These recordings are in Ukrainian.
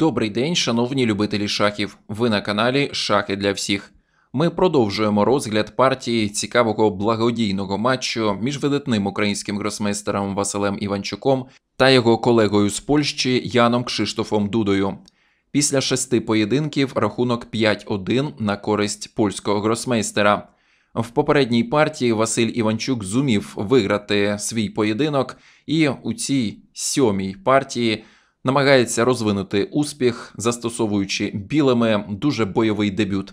Добрий день, шановні любителі шахів. Ви на каналі Шахи для всіх. Ми продовжуємо розгляд партії цікавого благодійного матчу між видатним українським гросмейстером Василем Іванчуком та його колегою з Польщі Яном Кшиштофом Дудою. Після шести поєдинків рахунок 5-1 на користь польського гросмейстера. В попередній партії Василь Іванчук зумів виграти свій поєдинок, і у цій сьомій партії намагається розвинути успіх, застосовуючи білими дуже бойовий дебют.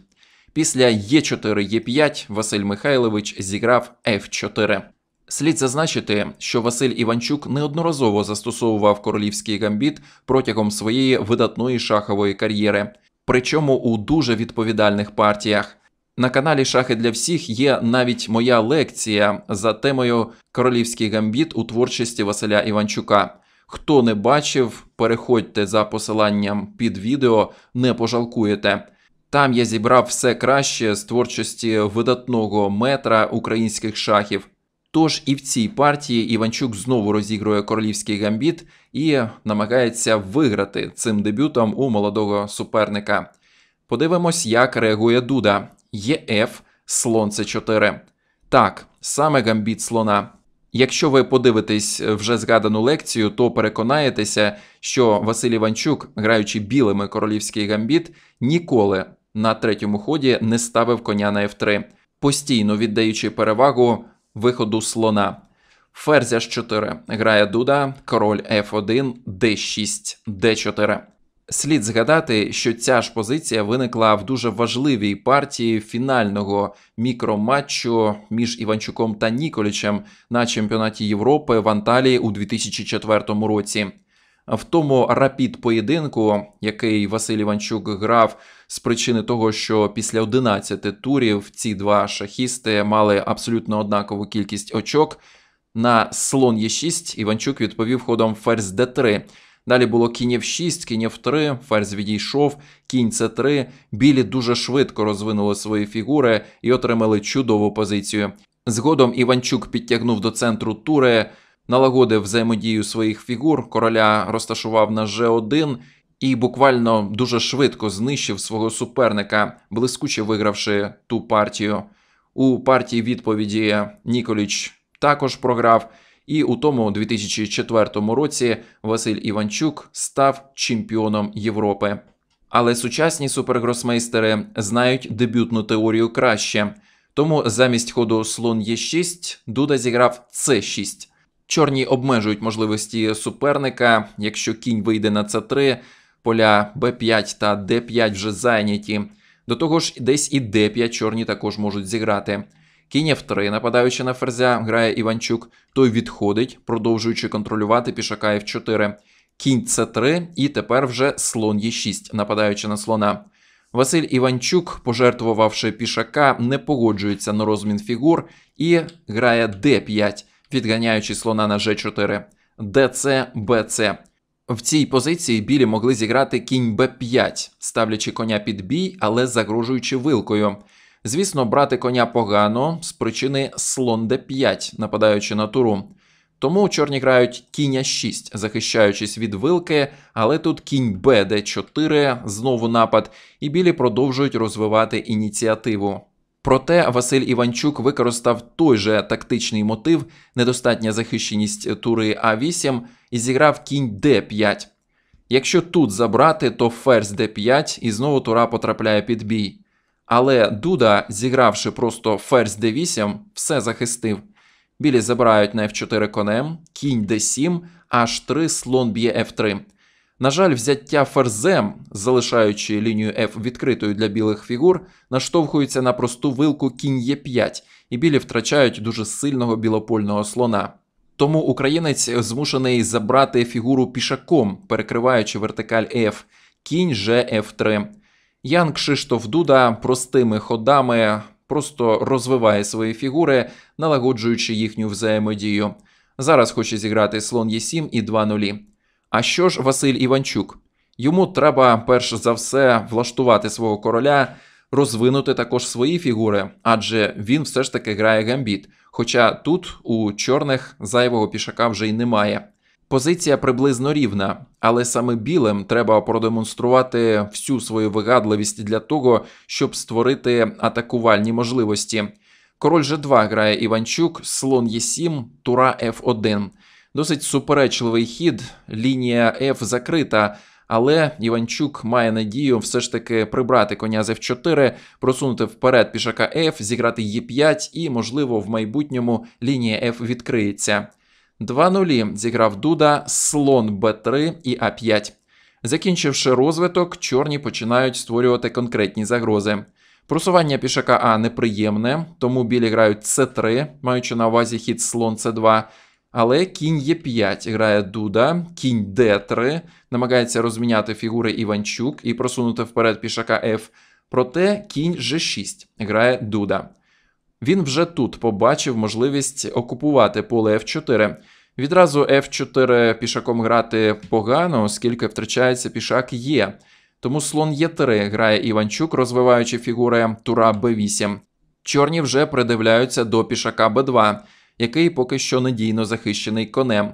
Після Е4Е5 Василь Михайлович зіграв ф 4 Слід зазначити, що Василь Іванчук неодноразово застосовував королівський гамбіт протягом своєї видатної шахової кар'єри, причому у дуже відповідальних партіях. На каналі Шахи для всіх є навіть моя лекція за темою Королівський гамбіт у творчості Василя Іванчука. Хто не бачив, переходьте за посиланням під відео, не пожалкуєте. Там я зібрав все краще з творчості видатного метра українських шахів. Тож і в цій партії Іванчук знову розігрує королівський гамбіт і намагається виграти цим дебютом у молодого суперника. Подивимось, як реагує Дуда. ЄФ слон С4. Так, саме гамбіт слона. Якщо ви подивитесь е, вже згадану лекцію, то переконаєтеся, що Василь Іванчук, граючи білими королівський гамбіт, ніколи на третьому ході не ставив коня на F3, постійно віддаючи перевагу виходу слона. Ферзь h4 грає Дуда, король F1, d6, d4. Слід згадати, що ця ж позиція виникла в дуже важливій партії фінального мікроматчу між Іванчуком та Ніколічем на чемпіонаті Європи в Анталії у 2004 році. В тому рапід поєдинку, який Василь Іванчук грав з причини того, що після 11 турів ці два шахісти мали абсолютно однакову кількість очок. На слон Е6 Іванчук відповів ходом ферзь Д3. Далі було кінів 6, кінів 3, ферзь відійшов, кінь c 3 Білі дуже швидко розвинули свої фігури і отримали чудову позицію. Згодом Іванчук підтягнув до центру тури, налагодив взаємодію своїх фігур. Короля розташував на G1 і буквально дуже швидко знищив свого суперника, блискуче вигравши ту партію. У партії відповіді Ніколіч також програв. І у тому 2004 році Василь Іванчук став чемпіоном Європи. Але сучасні супергросмейстери знають дебютну теорію краще. Тому замість ходу слон е 6 Дуда зіграв с 6 Чорні обмежують можливості суперника. Якщо кінь вийде на с 3 поля Б5 та Д5 вже зайняті. До того ж, десь і Д5 чорні також можуть зіграти. Кінь F3, нападаючи на ферзя, грає Іванчук. Той відходить, продовжуючи контролювати пішака F4. Кінь С3, і тепер вже слон Е6, нападаючи на слона. Василь Іванчук, пожертвувавши пішака, не погоджується на розмін фігур і грає Д5, відганяючи слона на Ж4, ДЦ, БЦ. В цій позиції білі могли зіграти кінь Б5, ставлячи коня під бій, але загрожуючи вилкою. Звісно, брати коня погано з причини слон d5, нападаючи на туру. Тому чорні грають кінь 6, захищаючись від вилки, але тут кінь Б, Д4, знову напад, і білі продовжують розвивати ініціативу. Проте Василь Іванчук використав той же тактичний мотив, недостатня захищеність тури А8 і зіграв кінь Д5. Якщо тут забрати, то ферзь Д5 і знову тура потрапляє під бій. Але Дуда, зігравши просто ферзь d8, все захистив. Білі забирають на f4 конем, кінь d7, h3, слон б'є f3. На жаль, взяття ферзем, залишаючи лінію F відкритою для білих фігур, наштовхується на просту вилку кінь Е5, і білі втрачають дуже сильного білопольного слона. Тому українець змушений забрати фігуру пішаком, перекриваючи вертикаль F, кінь же F3. Ян Кшиштоф Дуда простими ходами просто розвиває свої фігури, налагоджуючи їхню взаємодію. Зараз хоче зіграти слон Є7 і 2 нулі. А що ж Василь Іванчук? Йому треба перш за все влаштувати свого короля, розвинути також свої фігури, адже він все ж таки грає гамбіт. Хоча тут у чорних зайвого пішака вже й немає. Позиція приблизно рівна, але саме білим треба продемонструвати всю свою вигадливість для того, щоб створити атакувальні можливості. Король же 2 грає Іванчук, слон Е7, Тура ф 1 Досить суперечливий хід. Лінія Ф закрита, але Іванчук має надію все ж таки прибрати коня з F4, просунути вперед пішака Ф, зіграти Е5 і, можливо, в майбутньому лінія Ф відкриється. 2 нулі зіграв Дуда, слон Б3 і А5. Закінчивши розвиток, чорні починають створювати конкретні загрози. Просування пішака А неприємне, тому білі грають С3, маючи на увазі хід слон С2. Але кінь Е5 грає Дуда, кінь Д3, намагається розміняти фігури Іванчук і просунути вперед пішака Ф. Проте кінь Ж6 грає Дуда. Він вже тут побачив можливість окупувати поле F4. Відразу F4 пішаком грати погано, оскільки втрачається пішак Е. Тому слон Е3 грає Іванчук, розвиваючи фігури Тура Б8. Чорні вже придивляються до пішака Б2, який поки що надійно захищений конем.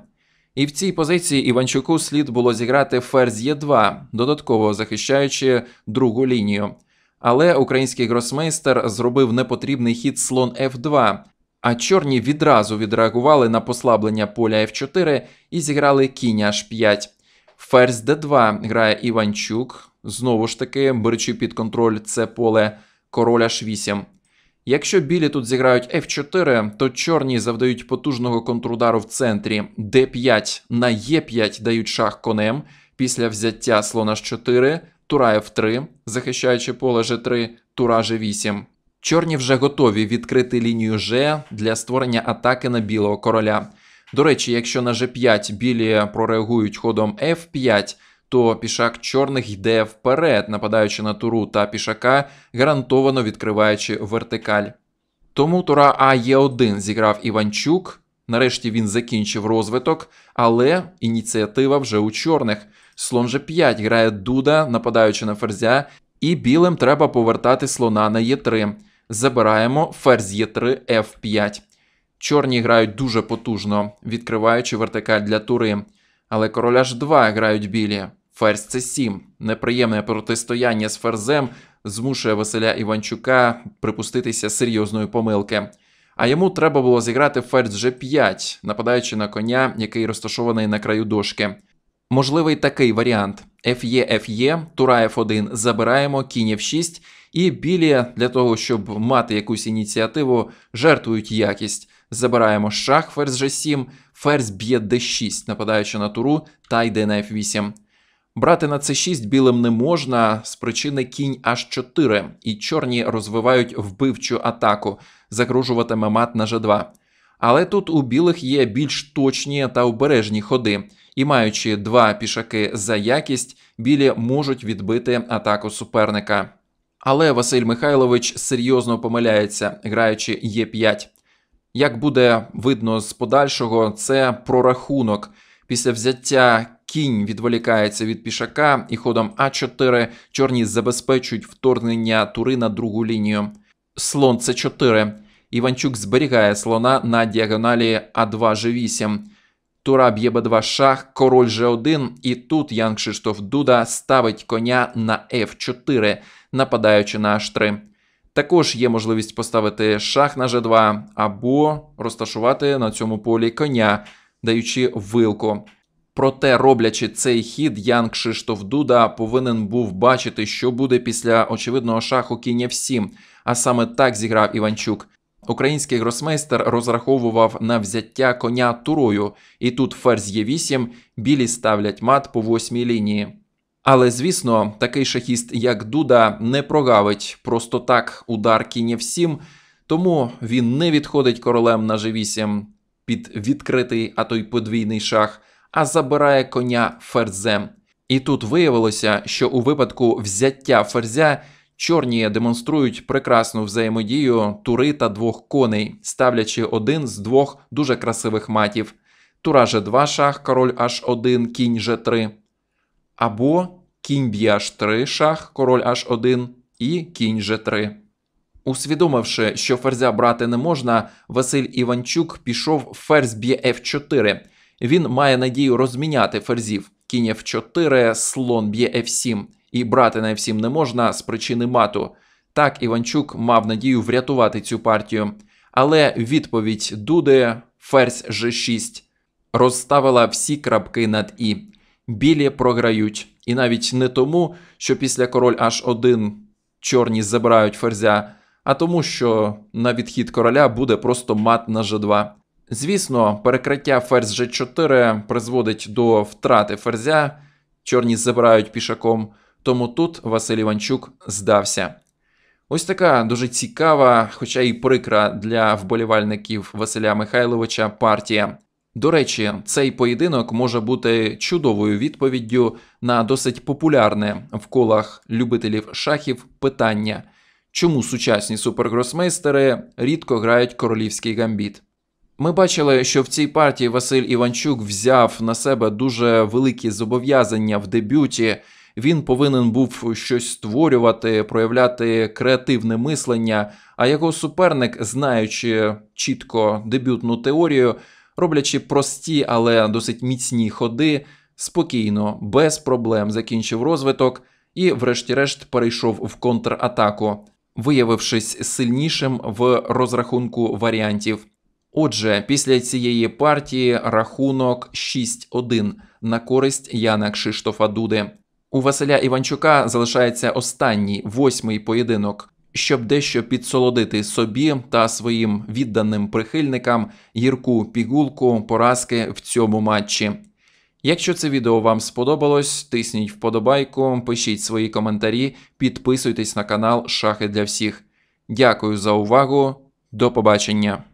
І в цій позиції Іванчуку слід було зіграти ферзь Е2, додатково захищаючи другу лінію. Але український гросмейстер зробив непотрібний хід слон F2, а чорні відразу відреагували на послаблення поля F4 і зіграли кінь H5. Ферзь d2 грає Іванчук. Знову ж таки, беручи під контроль це поле король H8. Якщо білі тут зіграють F4, то чорні завдають потужного контрудару в центрі d5 на e5 е дають шах конем після взяття слона 4 Тура F3, захищаючи поле G3, Тура G8. Чорні вже готові відкрити лінію G для створення атаки на білого короля. До речі, якщо на G5 білі прореагують ходом F5, то пішак чорних йде вперед, нападаючи на туру та пішака, гарантовано відкриваючи вертикаль. Тому тура А є 1 зіграв Іванчук. Нарешті він закінчив розвиток, але ініціатива вже у чорних. Слон же 5 грає Дуда, нападаючи на ферзя, і білим треба повертати слона на Е3. Забираємо ферзь Е3 F5. Чорні грають дуже потужно, відкриваючи вертикаль для тури. Але короля ж 2 грають білі. Ферзь це 7. Неприємне протистояння з ферзем змушує Василя Іванчука припуститися серйозної помилки. А йому треба було зіграти ферзь G5, нападаючи на коня, який розташований на краю дошки. Можливий такий варіант: Ф'є, Ф'є, e, e, Тура F1 забираємо, кінь F6, і білі для того, щоб мати якусь ініціативу, жертвують якість. Забираємо шах, ферзь G7, ферзь б'є d6, нападаючи на туру, та йде на F8. Брати на c6 білим не можна з причини кінь H4, і чорні розвивають вбивчу атаку, загружуватиме мат на G2. Але тут у білих є більш точні та обережні ходи, і маючи два пішаки за якість, білі можуть відбити атаку суперника. Але Василь Михайлович серйозно помиляється, граючи Е5. Як буде видно з подальшого, це прорахунок. Після взяття кінь відволікається від пішака, і ходом А4 чорні забезпечують вторгнення тури на другу лінію. Слон С4. Іванчук зберігає слона на діагоналі А2 G8. Тура б'є Б2 шах, король G1, і тут Ян Кшиштоф Дуда ставить коня на F4, нападаючи на H3. Також є можливість поставити шах на G2 або розташувати на цьому полі коня, даючи вилку. Проте, роблячи цей хід, Ян Кшиштоф Дуда повинен був бачити, що буде після очевидного шаху кінь F7, а саме так зіграв Іванчук. Український гросмейстер розраховував на взяття коня турою, і тут ферзь є 8 білі ставлять мат по восьмій лінії. Але звісно, такий шахіст, як Дуда, не прогавить просто так удар кінь 7 тому він не відходить королем на g8 під відкритий, а то й подвійний шах, а забирає коня ферзем. І тут виявилося, що у випадку взяття ферзя. Чорні демонструють прекрасну взаємодію тури та двох коней, ставлячи один з двох дуже красивих матів. Тура же 2 шах, король H1, кінь же 3 Або кінь Б'H3 шах, король H1 і кінь же 3 Усвідомивши, що ферзя брати не можна, Василь Іванчук пішов ферзь б'є F4. Він має надію розміняти ферзів. Кінь F4, слон б'є F7 і брати на всім не можна з причини мату. Так Іванчук мав надію врятувати цю партію. Але відповідь Дуди ферзь G6 розставила всі крапки над І. Білі програють. І навіть не тому, що після король H1 чорні забирають ферзя, а тому, що на відхід короля буде просто мат на G2. Звісно, перекриття ферзь G4 призводить до втрати ферзя, чорні забирають пішаком. Тому тут Василь Іванчук здався. Ось така дуже цікава, хоча й прикра для вболівальників Василя Михайловича партія. До речі, цей поєдинок може бути чудовою відповіддю на досить популярне в колах любителів шахів питання, чому сучасні супергросмейстери рідко грають королівський гамбіт. Ми бачили, що в цій партії Василь Іванчук взяв на себе дуже великі зобов'язання в дебюті. Він повинен був щось створювати, проявляти креативне мислення. А його суперник, знаючи чітко дебютну теорію, роблячи прості, але досить міцні ходи, спокійно, без проблем закінчив розвиток і, врешті-решт, перейшов в контратаку, виявившись сильнішим в розрахунку варіантів. Отже, після цієї партії рахунок 6-1 на користь Яна Кшиштофа Дуди. У Василя Іванчука залишається останній восьмий поєдинок. Щоб дещо підсолодити собі та своїм відданим прихильникам гірку пігулку поразки в цьому матчі. Якщо це відео вам сподобалось, тисніть вподобайку, пишіть свої коментарі, підписуйтесь на канал Шахи для всіх. Дякую за увагу, до побачення.